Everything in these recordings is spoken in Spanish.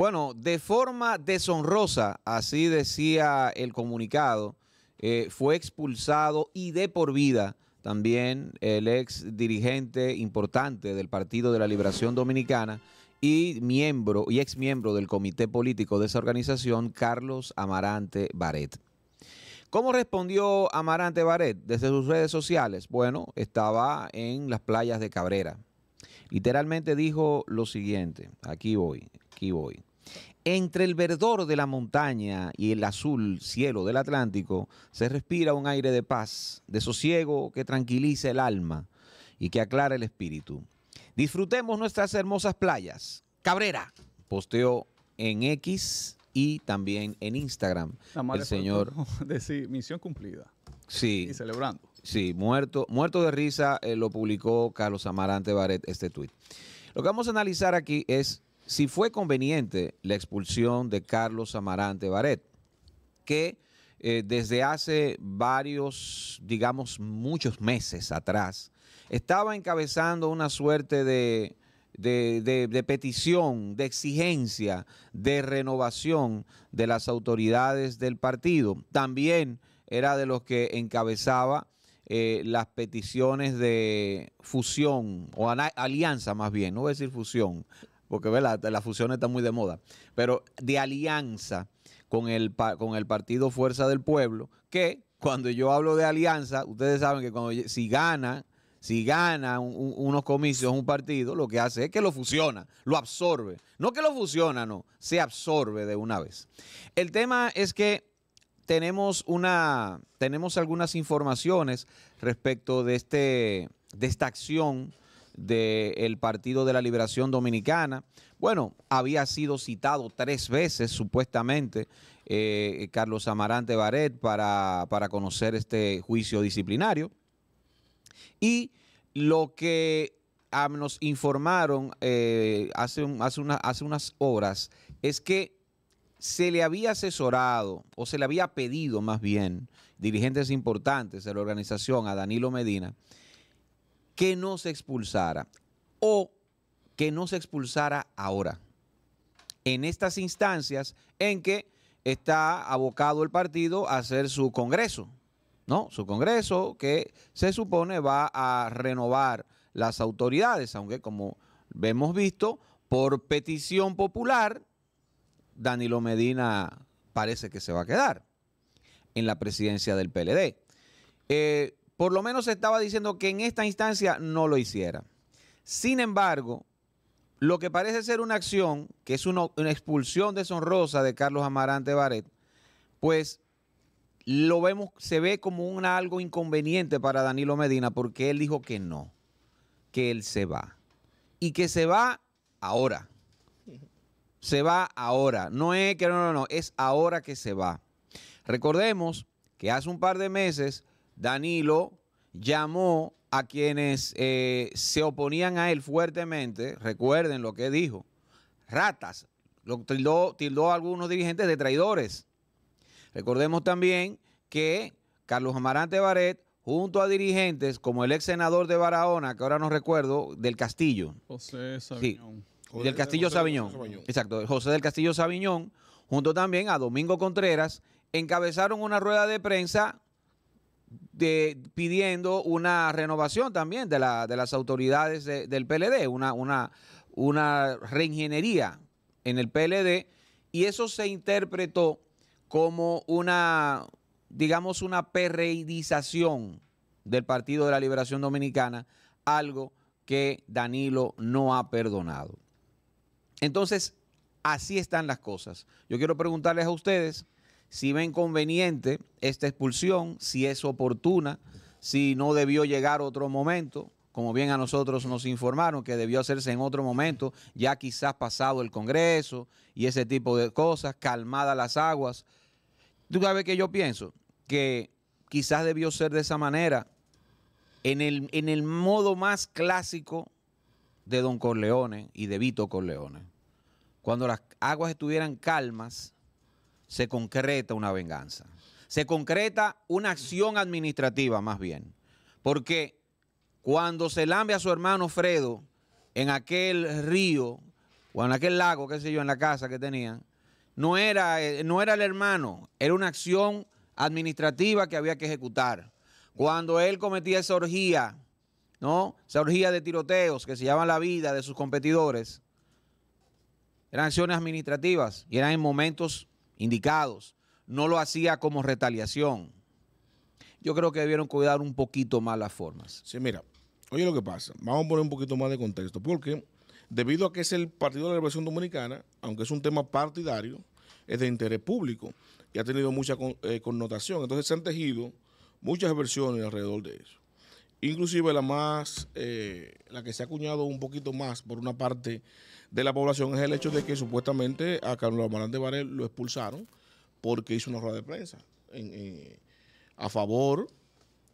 Bueno, de forma deshonrosa, así decía el comunicado, eh, fue expulsado y de por vida también el ex dirigente importante del Partido de la Liberación Dominicana y miembro y ex miembro del comité político de esa organización, Carlos Amarante Baret. ¿Cómo respondió Amarante Baret desde sus redes sociales? Bueno, estaba en las playas de Cabrera. Literalmente dijo lo siguiente, aquí voy, aquí voy. Entre el verdor de la montaña y el azul cielo del Atlántico se respira un aire de paz, de sosiego que tranquiliza el alma y que aclara el espíritu. Disfrutemos nuestras hermosas playas. Cabrera posteó en X y también en Instagram el señor decir misión cumplida. Sí. Y celebrando. Sí, muerto, muerto de risa eh, lo publicó Carlos Amarante Baret este tweet. Lo que vamos a analizar aquí es si fue conveniente la expulsión de Carlos Amarante Baret, que eh, desde hace varios, digamos, muchos meses atrás, estaba encabezando una suerte de, de, petición, de exigencia, de renovación de las autoridades del partido. También era de los que encabezaba eh, las peticiones de fusión o alianza más bien, no voy a decir fusión, porque la fusión está muy de moda, pero de alianza con el, con el partido Fuerza del Pueblo, que cuando yo hablo de alianza, ustedes saben que cuando si gana, si gana unos comicios un partido, lo que hace es que lo fusiona, lo absorbe. No que lo fusiona, no, se absorbe de una vez. El tema es que tenemos una tenemos algunas informaciones respecto de este de esta acción del Partido de la Liberación Dominicana. Bueno, había sido citado tres veces, supuestamente, eh, Carlos Amarante Baret para, conocer este juicio disciplinario. Y lo que ah, nos informaron eh, hace, hace, hace unas horas es que se le había asesorado o se le había pedido más bien dirigentes importantes de la organización a Danilo Medina que no se expulsara o que no se expulsara ahora. En estas instancias en que está abocado el partido a hacer su congreso, ¿no? Su congreso que se supone va a renovar las autoridades, aunque como hemos visto, por petición popular, Danilo Medina parece que se va a quedar en la presidencia del PLD. Eh, por lo menos estaba diciendo que en esta instancia no lo hiciera. Sin embargo, lo que parece ser una acción, que es una, expulsión deshonrosa de Carlos Amarante Baret, pues lo vemos, se ve como algo inconveniente para Danilo Medina porque él dijo que no, que él se va. Y que se va ahora. Se va ahora. No es que no, no, no, es ahora que se va. Recordemos que hace un par de meses Danilo llamó a quienes eh, se oponían a él fuertemente, recuerden lo que dijo, ratas, lo tildó, a algunos dirigentes de traidores. Recordemos también que Carlos Amarante Baret, junto a dirigentes como el ex senador de Barahona, que ahora no recuerdo, del Castillo. José del Castillo Sabiñón. Exacto, José del Castillo Sabiñón, junto también a Domingo Contreras, encabezaron una rueda de prensa de, pidiendo una renovación también de, la, de las autoridades del PLD, una, una, una reingeniería en el PLD, y eso se interpretó como una, digamos, una perreidización del Partido de la Liberación Dominicana, algo que Danilo no ha perdonado. Entonces, así están las cosas. Yo quiero preguntarles a ustedes si ven conveniente esta expulsión, si es oportuna, si no debió llegar otro momento, como bien a nosotros nos informaron que debió hacerse en otro momento, ya quizás pasado el Congreso y ese tipo de cosas, calmadas las aguas. Tú sabes que yo pienso que quizás debió ser de esa manera, en el, en el modo más clásico de Don Corleone y de Vito Corleone. Cuando las aguas estuvieran calmas, se concreta una venganza. Se concreta una acción administrativa más bien. Porque cuando se lambe a su hermano Fredo en aquel río o en aquel lago, qué sé yo, en la casa que tenían, no era, eh, no era el hermano, era una acción administrativa que había que ejecutar. Cuando él cometía esa orgía, ¿no? Esa orgía de tiroteos que se llama la vida de sus competidores, eran acciones administrativas y eran en momentos indicados. No lo hacía como retaliación. Yo creo que debieron cuidar un poquito más las formas. Sí, mira, oye lo que pasa. Vamos a poner un poquito más de contexto, porque debido a que es el Partido de la Revolución Dominicana, aunque es un tema partidario, es de interés público y ha tenido mucha eh, connotación. Entonces se han tejido muchas versiones alrededor de eso inclusive la más, eh, la que se ha acuñado un poquito más por una parte de la población es el hecho de que supuestamente a Carlos Amarante Varel lo expulsaron porque hizo una rueda de prensa a favor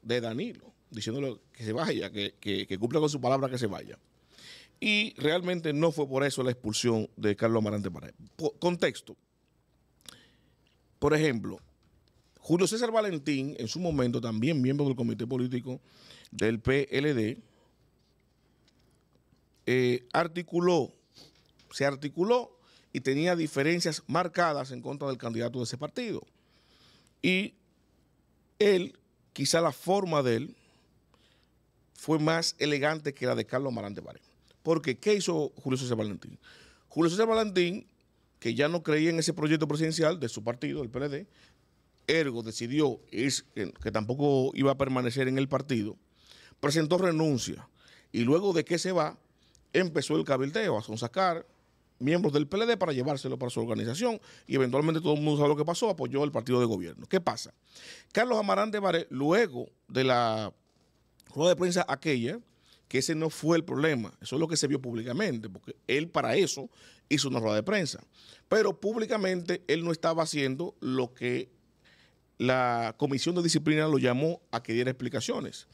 de Danilo, diciéndole que se vaya, que, que, cumpla con su palabra que se vaya. Y realmente no fue por eso la expulsión de Carlos Amarante Varel. contexto. Por ejemplo, Julio César Valentín, en su momento también miembro del comité político del PLD, eh, articuló, se articuló y tenía diferencias marcadas en contra del candidato de ese partido. Y él, quizá la forma de él, fue más elegante que la de Carlos Marante Varela. Porque, ¿qué hizo Julio César Valentín? Julio César Valentín, que ya no creía en ese proyecto presidencial de su partido, el PLD, ergo decidió que tampoco iba a permanecer en el partido, presentó renuncia y luego de que se va, empezó el cabildeo a sacar miembros del PLD para llevárselo para su organización y eventualmente todo el mundo sabe lo que pasó, apoyó el partido de gobierno. ¿Qué pasa? Carlos Amarante Vare, luego de la rueda de prensa aquella, que ese no fue el problema, eso es lo que se vio públicamente, porque él para eso hizo una rueda de prensa, pero públicamente él no estaba haciendo lo que la Comisión de Disciplina lo llamó a que diera explicaciones.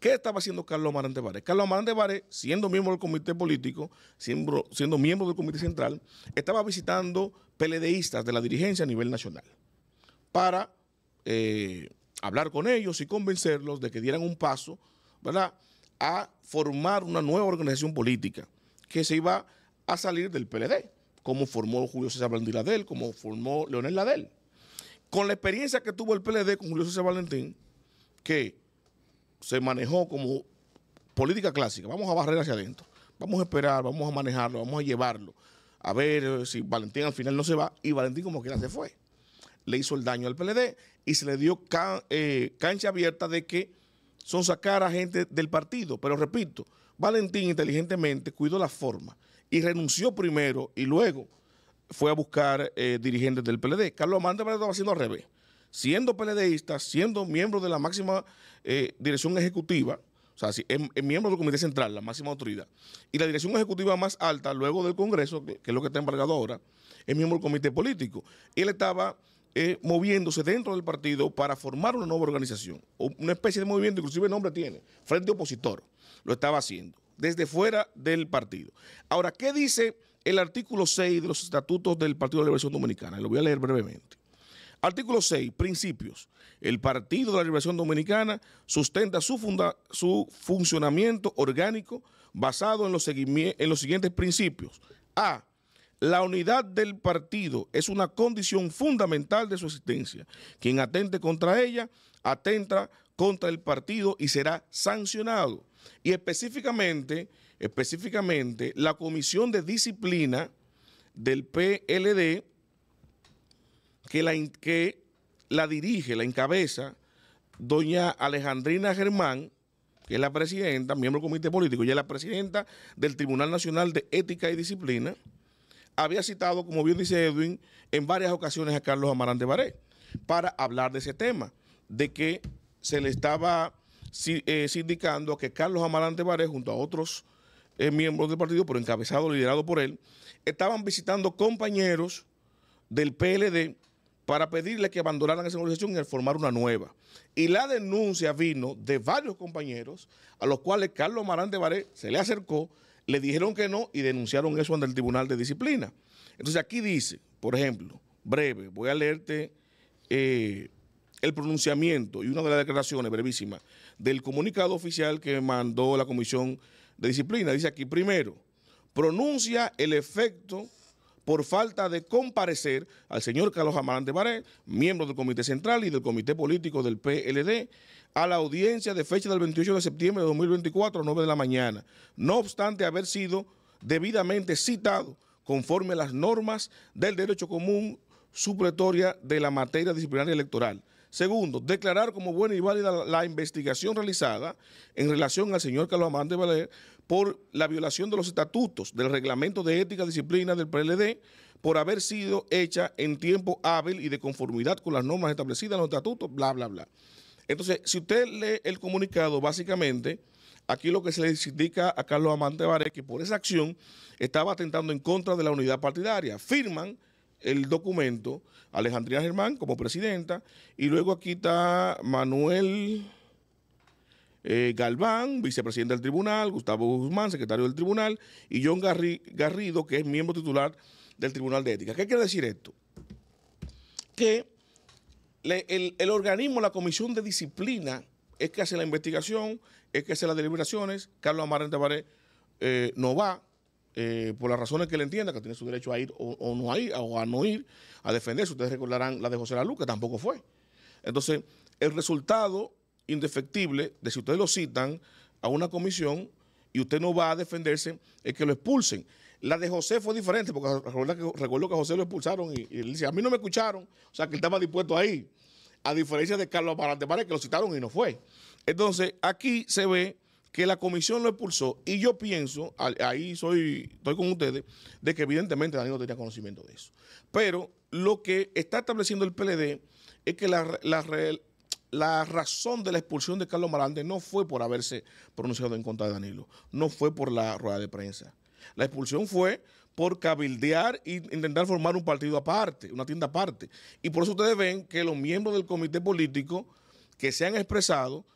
¿Qué estaba haciendo Carlos Amarante Vare? Carlos Amarante Vare, siendo miembro del comité político, siendo, miembro del comité central, estaba visitando PLDistas de la dirigencia a nivel nacional para eh, hablar con ellos y convencerlos de que dieran un paso ¿verdad? a formar una nueva organización política que se iba a salir del PLD, como formó Julio César de como formó Leonel Ladel con la experiencia que tuvo el PLD con Julio César Valentín, que se manejó como política clásica, vamos a barrer hacia adentro, vamos a esperar, vamos a manejarlo, vamos a llevarlo, a ver eh, si Valentín al final no se va, y Valentín como quiera se fue. Le hizo el daño al PLD y se le dio eh, cancha abierta de que son sacar a gente del partido, pero repito, Valentín inteligentemente cuidó la forma y renunció primero y luego fue a buscar eh, dirigentes del PLD. Carlos Amante estaba haciendo al revés. Siendo PLDista, siendo miembro de la máxima eh, dirección ejecutiva, o sea, es, miembro del Comité Central, la máxima autoridad, y la dirección ejecutiva más alta, luego del Congreso, que, es lo que está embargado ahora, es miembro del Comité Político. Él estaba eh, moviéndose dentro del partido para formar una nueva organización, una especie de movimiento, inclusive el nombre tiene, Frente Opositor, lo estaba haciendo, desde fuera del partido. Ahora, ¿qué dice el artículo 6 de los estatutos del Partido de la Liberación Dominicana. Lo voy a leer brevemente. Artículo 6, principios. El Partido de la Liberación Dominicana sustenta su, funcionamiento orgánico basado en los, en los siguientes principios. A. La unidad del partido es una condición fundamental de su existencia. Quien atente contra ella, atenta contra el partido y será sancionado. Y específicamente específicamente la Comisión de Disciplina del PLD, que la, que la dirige, la encabeza, doña Alejandrina Germán, que es la presidenta, miembro del comité político, y es la presidenta del Tribunal Nacional de Ética y Disciplina, había citado, como bien dice Edwin, en varias ocasiones a Carlos Amarante Baré para hablar de ese tema, de que se le estaba eh, sindicando a que Carlos Amarante Baré, junto a otros es eh, miembros del partido, pero encabezado, liderado por él, estaban visitando compañeros del PLD para pedirle que abandonaran esa organización y formar una nueva. Y la denuncia vino de varios compañeros, a los cuales Carlos Marán de Baré se le acercó, le dijeron que no y denunciaron eso ante el Tribunal de Disciplina. Entonces aquí dice, por ejemplo, breve, voy a leerte eh, el pronunciamiento y una de las declaraciones brevísimas del comunicado oficial que mandó la Comisión de disciplina. Dice aquí, primero, pronuncia el efecto por falta de comparecer al señor Carlos Amarante Baré, miembro del Comité Central y del Comité Político del PLD, a la audiencia de fecha del 28 de septiembre de 2024 a 9 de la mañana, no obstante haber sido debidamente citado conforme a las normas del derecho común supletoria de la materia disciplinaria electoral. Segundo, declarar como buena y válida la investigación realizada en relación al señor Carlos Amante Valer por la violación de los estatutos del reglamento de ética y disciplina del PLD por haber sido hecha en tiempo hábil y de conformidad con las normas establecidas en los estatutos, bla, bla, bla. Entonces, si usted lee el comunicado, básicamente, aquí lo que se le indica a Carlos Amante es que por esa acción estaba atentando en contra de la unidad partidaria. Firman el documento Alejandría Germán como presidenta y luego aquí está Manuel eh, Galván, vicepresidente del tribunal, Gustavo Guzmán, secretario del tribunal y John Garrido, que es miembro titular del Tribunal de Ética. ¿Qué quiere decir esto? Que el, organismo, la comisión de disciplina, es que hace la investigación, es que hace las deliberaciones, Carlos Amarante Tabaré eh, no va, eh, por las razones que le entienda, que tiene su derecho a ir o, no a ir, o a no ir a defenderse. Ustedes recordarán la de José Laluca, que tampoco fue. Entonces, el resultado indefectible de si ustedes lo citan a una comisión y usted no va a defenderse, es que lo expulsen. La de José fue diferente, porque recuerdo que, recuerdo que José lo expulsaron y, él dice, a mí no me escucharon, o sea, que él estaba dispuesto ahí, a diferencia de Carlos Aparante que lo citaron y no fue. Entonces, aquí se ve que la comisión lo expulsó y yo pienso, ahí soy, estoy con ustedes, de que evidentemente Danilo tenía conocimiento de eso. Pero lo que está estableciendo el PLD es que la, la, la razón de la expulsión de Carlos Marante no fue por haberse pronunciado en contra de Danilo, no fue por la rueda de prensa. La expulsión fue por cabildear e intentar formar un partido aparte, una tienda aparte. Y por eso ustedes ven que los miembros del comité político que se han expresado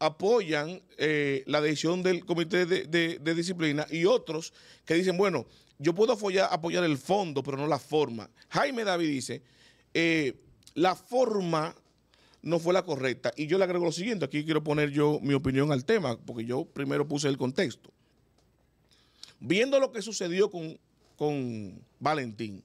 apoyan eh, la decisión del comité de, disciplina y otros que dicen, bueno, yo puedo apoyar, el fondo, pero no la forma. Jaime David dice, eh, la forma no fue la correcta. Y yo le agrego lo siguiente, aquí quiero poner yo mi opinión al tema, porque yo primero puse el contexto. Viendo lo que sucedió con, con Valentín,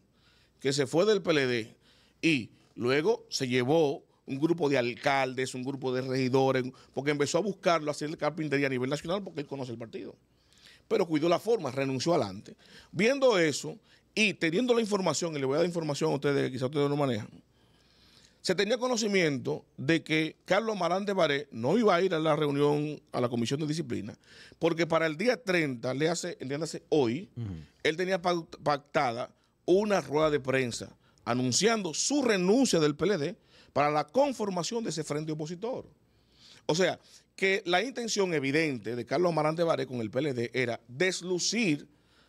que se fue del PLD y luego se llevó un grupo de alcaldes, un grupo de regidores, porque empezó a buscarlo, a hacer carpintería a nivel nacional porque él conoce el partido. Pero cuidó la forma, renunció adelante. Viendo eso y teniendo la información, y le voy a dar información a ustedes que quizás ustedes no manejan, se tenía conocimiento de que Carlos Marante Baré no iba a ir a la reunión, a la comisión de disciplina, porque para el día 30, le hace, entiéndase hoy, él tenía pactada una rueda de prensa anunciando su renuncia del PLD para la conformación de ese frente opositor. O sea, que la intención evidente de Carlos Marante Vare con el PLD era deslucir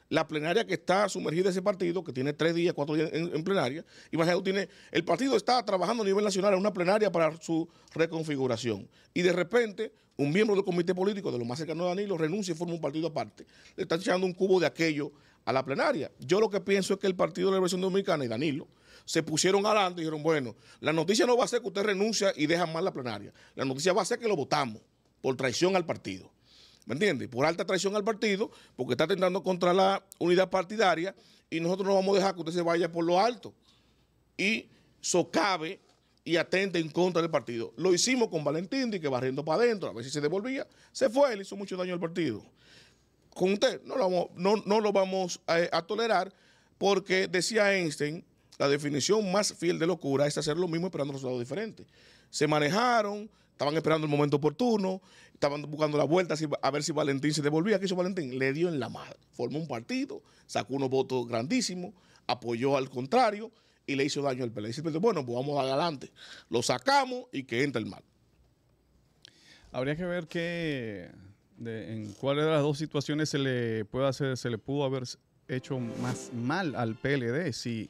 la plenaria que está sumergida ese partido, que tiene tres días, cuatro días en, plenaria, y tiene, el partido está trabajando a nivel nacional en una plenaria para su reconfiguración. Y de repente, un miembro del comité político de lo más cercano a Danilo renuncia y forma un partido aparte. Le está echando un cubo de aquello a la plenaria. Yo lo que pienso es que el Partido de la Liberación Dominicana y Danilo se pusieron adelante y dijeron, bueno, la noticia no va a ser que usted renuncia y deja mal la plenaria. La noticia va a ser que lo votamos por traición al partido. ¿Me entiendes? Por alta traición al partido, porque está atentando contra la unidad partidaria y nosotros no vamos a dejar que usted se vaya por lo alto y socave y atente en contra del partido. Lo hicimos con Valentín, que barriendo para adentro, a ver si se devolvía. Se fue, le hizo mucho daño al partido con usted. No lo vamos, no, lo vamos eh, a, tolerar porque decía Einstein, la definición más fiel de locura es hacer lo mismo esperando resultados diferentes. Se manejaron, estaban esperando el momento oportuno, estaban buscando la vuelta a ver si Valentín se devolvía. ¿Qué hizo Valentín? Le dio en la madre. Formó un partido, sacó unos votos grandísimos, apoyó al contrario y le hizo daño al PLD. Dice, bueno, pues vamos adelante. Lo sacamos y que entra el mal. Habría que ver qué en cuál de las dos situaciones se le puede hacer, se le pudo haber hecho más mal al PLD si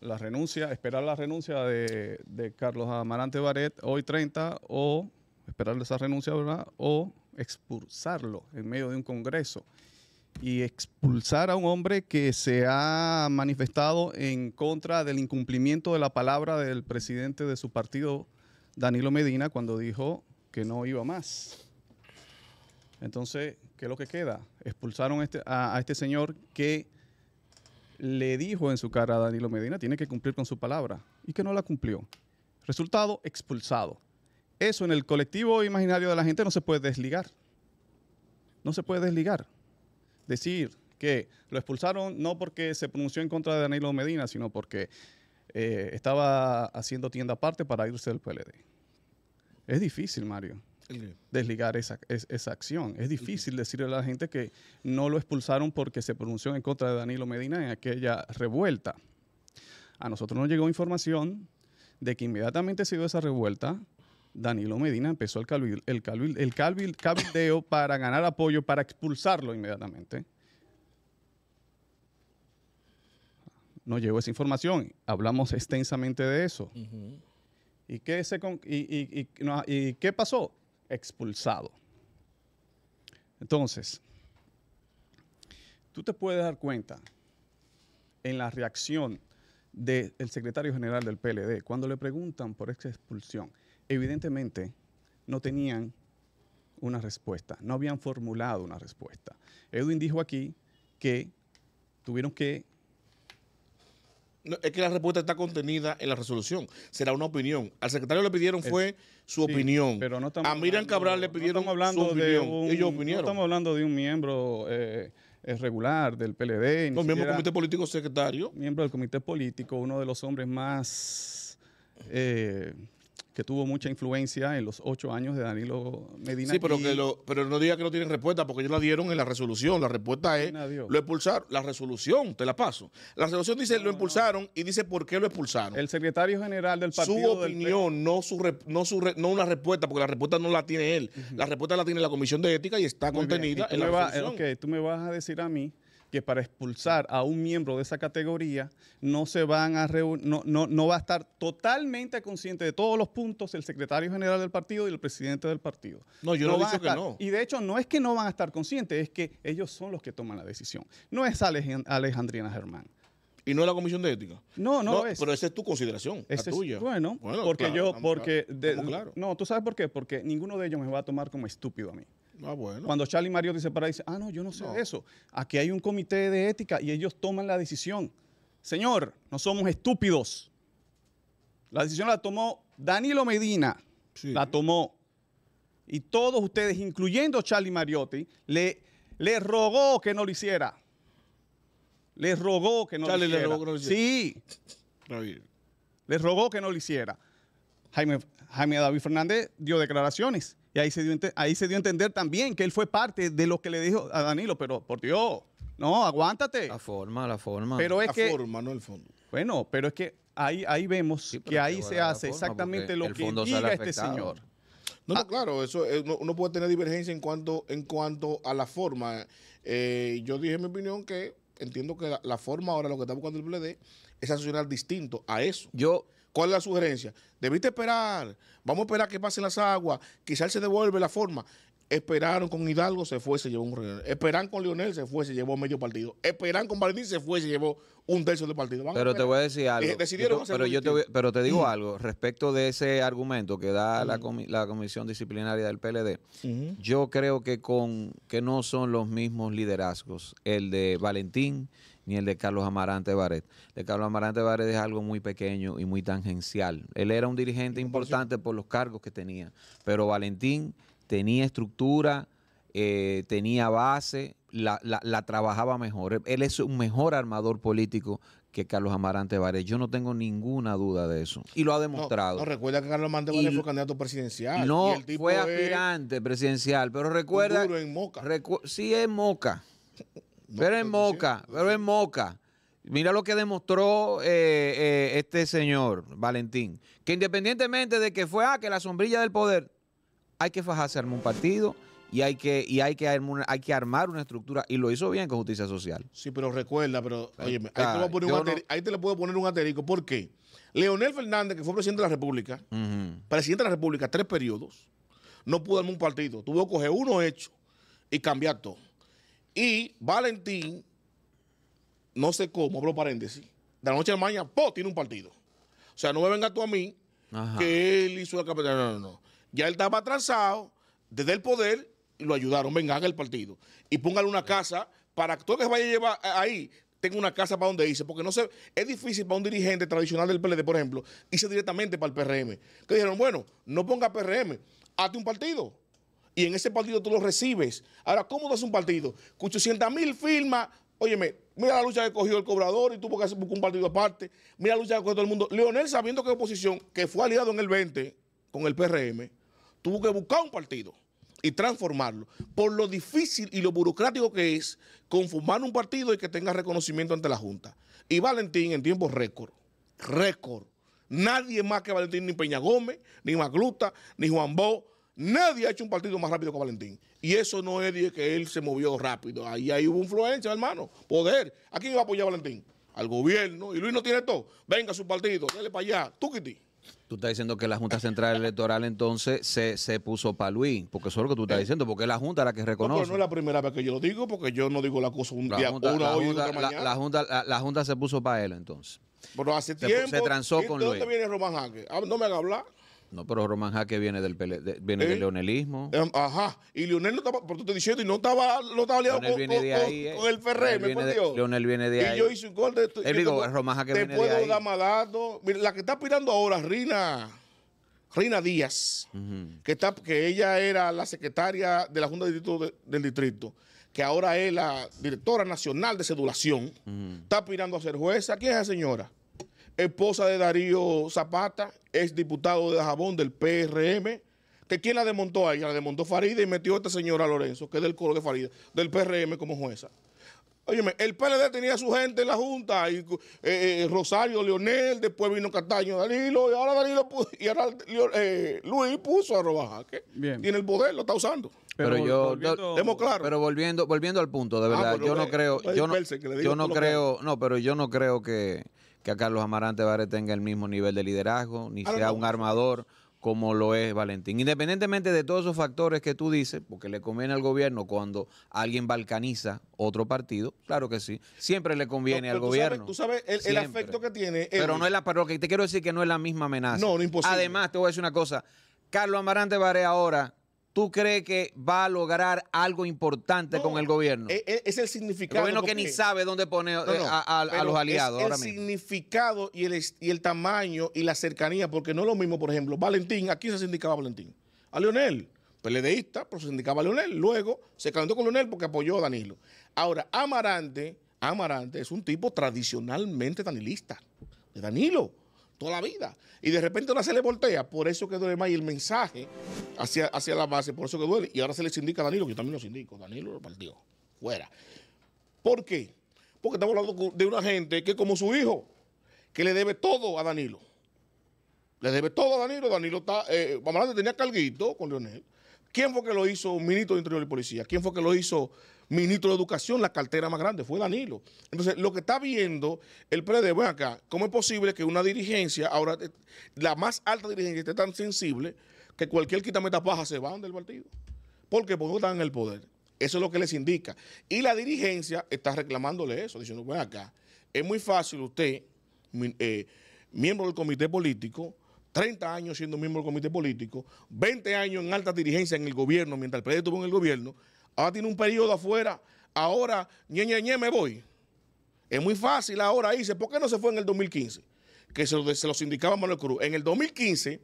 la renuncia, esperar la renuncia de, Carlos Amarante Baret hoy 30 o esperar esa renuncia, ¿verdad? O expulsarlo en medio de un congreso y expulsar a un hombre que se ha manifestado en contra del incumplimiento de la palabra del presidente de su partido, Danilo Medina, cuando dijo que no iba más. Entonces, ¿qué es lo que queda? Expulsaron este, a, este señor que le dijo en su cara a Danilo Medina, tiene que cumplir con su palabra, y que no la cumplió. Resultado, expulsado. Eso en el colectivo imaginario de la gente no se puede desligar. No se puede desligar. Decir que lo expulsaron no porque se pronunció en contra de Danilo Medina, sino porque eh, estaba haciendo tienda aparte para irse del PLD. Es difícil, Mario desligar esa, esa acción. Es difícil decirle a la gente que no lo expulsaron porque se pronunció en contra de Danilo Medina en aquella revuelta. A nosotros nos llegó información de que inmediatamente se dio esa revuelta, Danilo Medina empezó el, el, el cabildeo para ganar apoyo, para expulsarlo inmediatamente. no llegó esa información, hablamos extensamente de eso. ¿Y, qué se, y, y, ¿Y qué pasó? expulsado. Entonces, tú te puedes dar cuenta en la reacción del secretario general del PLD cuando le preguntan por esta expulsión. Evidentemente, no tenían una respuesta, no habían formulado una respuesta. Edwin dijo aquí que tuvieron que es que la respuesta está contenida en la resolución. Será una opinión. Al secretario le pidieron fue su opinión. a Miriam Cabral le pidieron hablando su opinión. estamos hablando de un miembro eh, eh regular del PLD. ¿Un miembro del comité político secretario. Miembro del comité político, uno de los hombres más... Eh, que tuvo mucha influencia en los ocho años de Danilo Medina. Sí, pero, que lo, pero no diga que no tienen respuesta, porque ellos la dieron en la resolución. La respuesta es, lo expulsaron. La resolución, te la paso. La resolución dice, lo impulsaron y dice por qué lo expulsaron. El secretario general del partido... Su opinión, no, su no, su no una respuesta, porque la respuesta no la tiene él. La respuesta la tiene la Comisión de Ética y está contenida en la resolución. ok, tú me vas a decir a mí que para expulsar a un miembro de esa categoría no se van a no, no, va a estar totalmente consciente de todos los puntos el secretario general del partido y el presidente del partido. No, yo no, digo que no. Y de hecho no es que no van a estar conscientes, es que ellos son los que toman la decisión. No es Alejandrina Germán. Y no es la comisión de ética. No, no, es. Pero esa es tu consideración, la tuya. Es, bueno, bueno, porque yo, porque... No, ¿tú sabes por qué? Porque ninguno de ellos me va a tomar como estúpido a mí. Ah, Cuando Charlie Mariotti se para dice, ah, no, yo no sé eso. Aquí hay un comité de ética y ellos toman la decisión. Señor, no somos estúpidos. La decisión la tomó Danilo Medina. La tomó. Y todos ustedes, incluyendo Charlie Mariotti, le, le rogó que no lo hiciera. Le rogó que no lo hiciera. Sí. Le rogó que no lo hiciera. Jaime, Jaime David Fernández dio declaraciones y ahí se, dio, ahí se dio a entender también que él fue parte de lo que le dijo a Danilo, pero por Dios, no, aguántate. La forma, la forma. Pero forma, no el fondo. Bueno, pero es que ahí, ahí vemos que ahí se hace exactamente lo que diga este señor. No, ah. claro, eso eh, uno puede tener divergencia en cuanto, en cuanto a la forma. Eh, yo dije en mi opinión que entiendo que la, forma ahora lo que está buscando el PLD es asociar distinto a eso. Yo, ¿Cuál es la sugerencia? Debiste esperar, vamos a esperar que pasen las aguas, quizás se devuelve la forma. Esperaron con Hidalgo, se fue, se llevó un regalo. Esperan con Lionel, se fue, se llevó medio partido. Esperan con Valentín, se fue, se llevó un tercio de partido. pero te voy a decir eh, algo. pero, te digo algo respecto de ese argumento que da la, Comisión Disciplinaria del PLD. Yo creo que, con, que no son los mismos liderazgos, el de Valentín ni el de Carlos Amarante Baret. de Carlos Amarante Baret es algo muy pequeño y muy tangencial. Él era un dirigente importante por los cargos que tenía, pero Valentín tenía estructura, eh, tenía base, la, trabajaba mejor. Él es un mejor armador político que Carlos Amarante Vares. Yo no tengo ninguna duda de eso. Y lo ha demostrado. No, recuerda que Carlos Amarante Vares fue candidato presidencial. No, fue aspirante presidencial, pero recuerda... en Moca. sí, es Moca pero en Moca, pero en Moca. Mira lo que demostró eh, eh, este señor Valentín, que independientemente de que fue a ah, que la sombrilla del poder, hay que fajarse armar un partido y hay que y hay que armar, una estructura y lo hizo bien con justicia social. Sí, pero recuerda, pero oye, ahí, te le puedo poner un aterico, ¿por qué? Leonel Fernández, que fue presidente de la República, presidente de la República tres periodos, no pudo armar un partido, tuvo que coger uno hecho y cambiar todo. Y Valentín, no sé cómo, hablo paréntesis, de la noche a mañana, ¡po! tiene un partido. O sea, no me venga tú a mí que él hizo el capitán. No, no, no. Ya él estaba atrasado desde el poder y lo ayudaron. Venga, haga el partido. Y póngale una casa para que todo que se vaya a llevar ahí tenga una casa para donde irse. Porque no sé, es difícil para un dirigente tradicional del PLD, por ejemplo, irse directamente para el PRM. Que dijeron, bueno, no ponga PRM, hazte un partido y en ese partido tú lo recibes. Ahora, ¿cómo das un partido? Con 800 mil firmas, óyeme, mira la lucha que cogió el cobrador y tuvo que hacer un partido aparte, mira la lucha que cogió todo el mundo. Leonel, sabiendo que oposición, que fue aliado en el 20 con el PRM, tuvo que buscar un partido y transformarlo. Por lo difícil y lo burocrático que es conformar un partido y que tenga reconocimiento ante la Junta. Y Valentín en tiempo récord, récord. Nadie más que Valentín, ni Peña Gómez, ni Magluta, ni Juan Bo, Nadie ha hecho un partido más rápido que Valentín. Y eso no es que él se movió rápido. Ahí, ahí hubo influencia, hermano. Poder. ¿A quién iba a apoyar Valentín? Al gobierno. Y Luis no tiene todo. Venga su partido, dale para allá. Tú, Tú estás diciendo que la Junta Central Electoral entonces se, puso para Luis, porque eso es lo que tú estás eh. diciendo, porque es la Junta la que reconoce. No, no es la primera vez que yo lo digo, porque yo no digo la cosa un la día, junta, la hoy junta, otra mañana. La, junta, se puso para él entonces. Pero hace tiempo. Se transó con Luis. ¿Dónde viene Román Jaque? Ah, no me hagan hablar. No, pero Roman Jaque viene del viene del eh, leonelismo. Eh, ajá, y Leonel no estaba, por tú te diciendo, y no estaba, no estaba liado eh. con, el Ferrer, me perdió. Leonel viene de ahí. Y yo hice un gol de esto. Él digo, Roman Jaque viene de ahí. Te puedo dar malato Mira, la que está aspirando ahora, Rina, Rina Díaz, que, está, que ella era la secretaria de la Junta de distrito del Distrito, que ahora es la directora nacional de sedulación, está aspirando a ser jueza. ¿Quién es esa señora? esposa de Darío Zapata, ex diputado de Jabón del PRM, que quién la desmontó a ella, la desmontó Farida y metió a esta señora Lorenzo, que es del coro de Farida, del PRM como jueza. Óyeme, el PLD tenía su gente en la Junta, y, eh, eh, Rosario Leonel, después vino Castaño Danilo, y ahora Danilo y ahora eh, Luis puso a Y Tiene el poder, lo está usando. Pero, yo, volviendo, claro. pero volviendo, volviendo al punto, de ah, verdad, yo no creo, yo no, yo no creo, no, pero yo no creo que, que a Carlos Amarante Vare tenga el mismo nivel de liderazgo, ni sea un armador como lo es Valentín. Independientemente de todos esos factores que tú dices, porque le conviene al gobierno cuando alguien balcaniza otro partido, claro que sí, siempre le conviene al gobierno. tú sabes el, afecto que tiene. Pero no es la, pero que te quiero decir que no es la misma amenaza. No, no imposible. Además, te voy a decir una cosa, Carlos Amarante Vare ahora tú crees que va a lograr algo importante con el gobierno? E-, e-, es, el significado. El gobierno que ni sabe dónde pone eh, a, los aliados. Es el significado y el, tamaño y la cercanía, porque no es lo mismo, por ejemplo, Valentín, aquí se sindicaba Valentín, a Leonel, peledeísta, pero se sindicaba a Leonel, luego se calentó con Leonel porque apoyó a Danilo. Ahora, Amarante, Amarante es un tipo tradicionalmente danilista, de Danilo toda la vida. Y de repente ahora se le voltea. Por eso quedó de más y el mensaje hacia, la base, por eso que duele. Y ahora se les indica a Danilo, que yo también los indico, Danilo lo partió, fuera. ¿Por qué? Porque estamos hablando de una gente que como su hijo, que le debe todo a Danilo. Le debe todo a Danilo. Danilo está, eh, vamos a de tenía carguito con Leonel. ¿Quién fue que lo hizo ministro de Interior y Policía? ¿Quién fue que lo hizo ministro de Educación? La cartera más grande fue Danilo. Entonces, lo que está viendo el PRD, bueno acá, ¿cómo es posible que una dirigencia, ahora eh, la más alta dirigencia, esté tan sensible que cualquier quitameta paja se van del partido. ¿Por qué? Porque están en el poder. Eso es lo que les indica. Y la dirigencia está reclamándole eso, diciendo, ven acá, es muy fácil usted, eh, miembro del comité político, 30 años siendo miembro del comité político, 20 años en alta dirigencia en el gobierno, mientras el PLD estuvo en el gobierno, ahora tiene un periodo afuera, ahora, ñe, ñe, ñe, me voy. Es muy fácil ahora irse. ¿Por qué no se fue en el 2015? Que se los se Manuel Cruz. En el 2015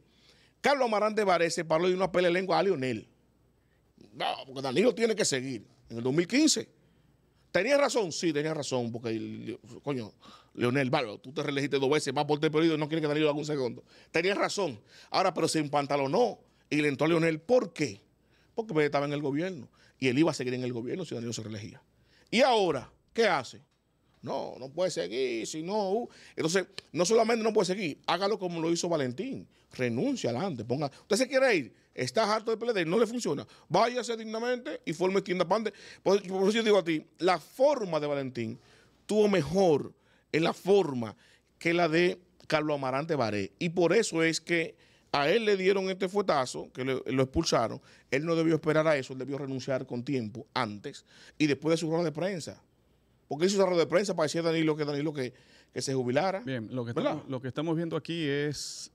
Carlos Amarante Varese paró de una pelea de lengua a Lionel. No, porque Danilo tiene que seguir. En el 2015. ¿Tenía razón? Sí, tenía razón, porque, coño, Leonel, tú te reelegiste dos veces, vas por el este periodo y no quiere que Danilo haga un segundo. Tenía razón. Ahora, pero se empantalonó y le entró a Leonel. ¿Por qué? Porque estaba en el gobierno y él iba a seguir en el gobierno si Danilo se reelegía. Y ahora, ¿qué hace? No, no puede seguir, si no... Uh. Entonces, no solamente no puede seguir, hágalo como lo hizo Valentín. Renuncia adelante, ponga... Usted se quiere ir, está harto de PLD, no le funciona. Váyase dignamente y forme tienda pande. Por, eso yo digo a ti, la forma de Valentín tuvo mejor en la forma que la de Carlos Amarante Baré. Y por eso es que a él le dieron este fuetazo, que lo expulsaron. Él no debió esperar a eso, él debió renunciar con tiempo antes y después de su ronda de prensa porque hizo esa rueda de prensa para decir a Danilo que Danilo que, se jubilara. Bien, lo que, estamos, lo que estamos viendo aquí es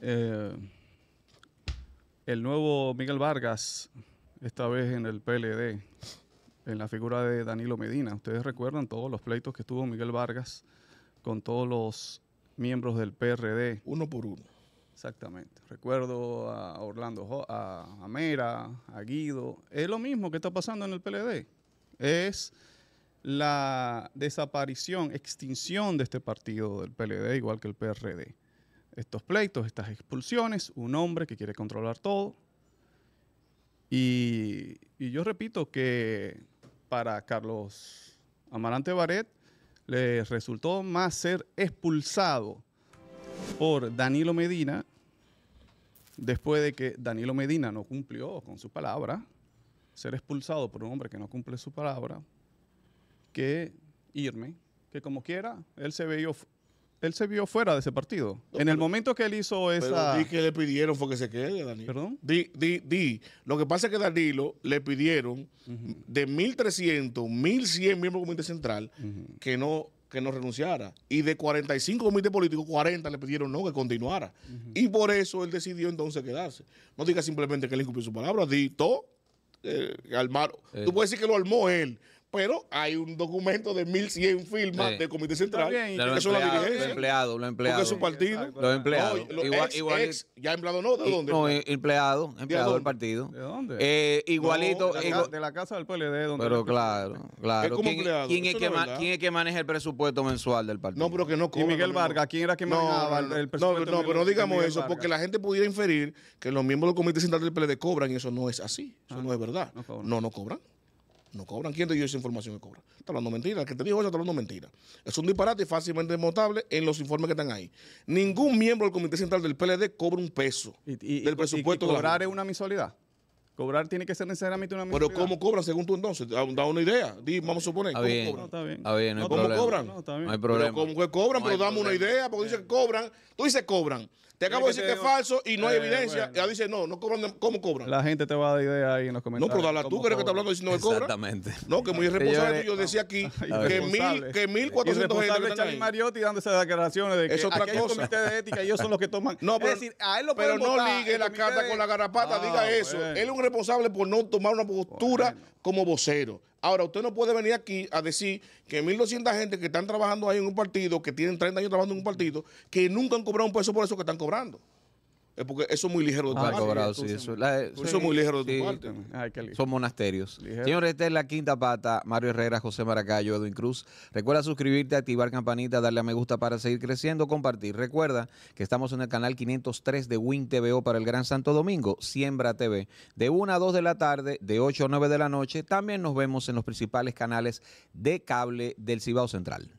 eh, el nuevo Miguel Vargas, esta vez en el PLD, en la figura de Danilo Medina. Ustedes recuerdan todos los pleitos que tuvo Miguel Vargas con todos los miembros del PRD. Uno por uno. Exactamente. Recuerdo a Orlando, a, a Mera, a Guido. Es lo mismo que está pasando en el PLD. Es la desaparición, extinción de este partido del PLD, igual que el PRD. Estos pleitos, estas expulsiones, un hombre que quiere controlar todo. Y, yo repito que para Carlos Amarante Baret le resultó más ser expulsado por Danilo Medina después de que Danilo Medina no cumplió con su palabra, ser expulsado por un hombre que no cumple su palabra, que irme, que como quiera, él se vio, él se vio fuera de ese partido. en el momento que él hizo esa... di que le pidieron fue que se quede, Danilo. ¿Perdón? Di, Lo que pasa es que Danilo le pidieron de 1.300, 1.100 miembros del Comité Central que no que no renunciara. Y de 45 comités políticos, 40 le pidieron no, que continuara. Y por eso él decidió entonces quedarse. No diga simplemente que él incumplió su palabra, di todo, eh, eh. Tú puedes decir que lo armó él, pero hay un documento de 1.100 firmas del Comité Central. de los empleados, los empleados. empleado. Porque su partido. Los empleados. igual, ya empleado no, ¿de dónde? No, eh, empleado, empleado del partido. ¿De dónde? Eh, igualito. de, la, casa del PLD. Donde pero claro, claro. ¿Quién, es que que maneja el presupuesto mensual del partido? No, pero que no cobra. ¿Y Miguel Vargas? ¿Quién era quien manejaba el, el, presupuesto? No, no pero no digamos eso, porque la gente pudiera inferir que los miembros del Comité Central del PLD cobran y eso no es así. Eso ah, no es verdad. No, no cobran. No cobran. ¿Quién te dio esa información que cobra? Está hablando mentira. El que te dijo eso está hablando mentira. Es un disparate fácilmente demostrable en los informes que están ahí. Ningún miembro del Comité Central del PLD cobra un peso del presupuesto. Y, ¿Cobrar es una misualidad. Cobrar tiene que ser necesariamente una misualidad. Pero ¿cómo cobran según tú entonces? Da, una idea. vamos a suponer. ¿Cómo cobran? No, ¿Cómo cobran? No, no hay problema. Pero ¿Cómo cobran? pero dame una idea porque dicen que cobran. Tú dices cobran. Te acabo de decir que es falso y no hay eh, evidencia. Y dice, no, no ¿cómo cobran? La gente te va a dar idea ahí en los comentarios. No, pero hablar tú, que que está hablando diciendo que cobra. Exactamente. No, que muy irresponsable. Yo decía aquí que mil, que mil cuatrocientos gente. Charlie Mariotti dando esas declaraciones de que es otra cosa. comité de ética y ellos son los que toman. No, pero, decir, lo Pero no ligue la carta con la garrapata, ah, diga eso. Él es un responsable por no tomar una postura como vocero. Ahora, usted no puede venir aquí a decir que 1.200 gente que están trabajando ahí en un partido, que tienen 30 años trabajando en un partido, que nunca han cobrado un peso por eso que están cobrando. Es porque eso es muy ligero de tu ah, parte. Eh, eso, es muy ligero de tu parte. Son monasterios. Señores, esta es la quinta pata. Mario Herrera, José Maracayo, Edwin Cruz. Recuerda suscribirte, activar campanita, darle a me gusta para seguir creciendo, compartir. Recuerda que estamos en el canal 503 de Win TVO para el Gran Santo Domingo, Siembra TV. De 1 a 2 de la tarde, de 8 a 9 de la noche. También nos vemos en los principales canales de cable del Cibao Central.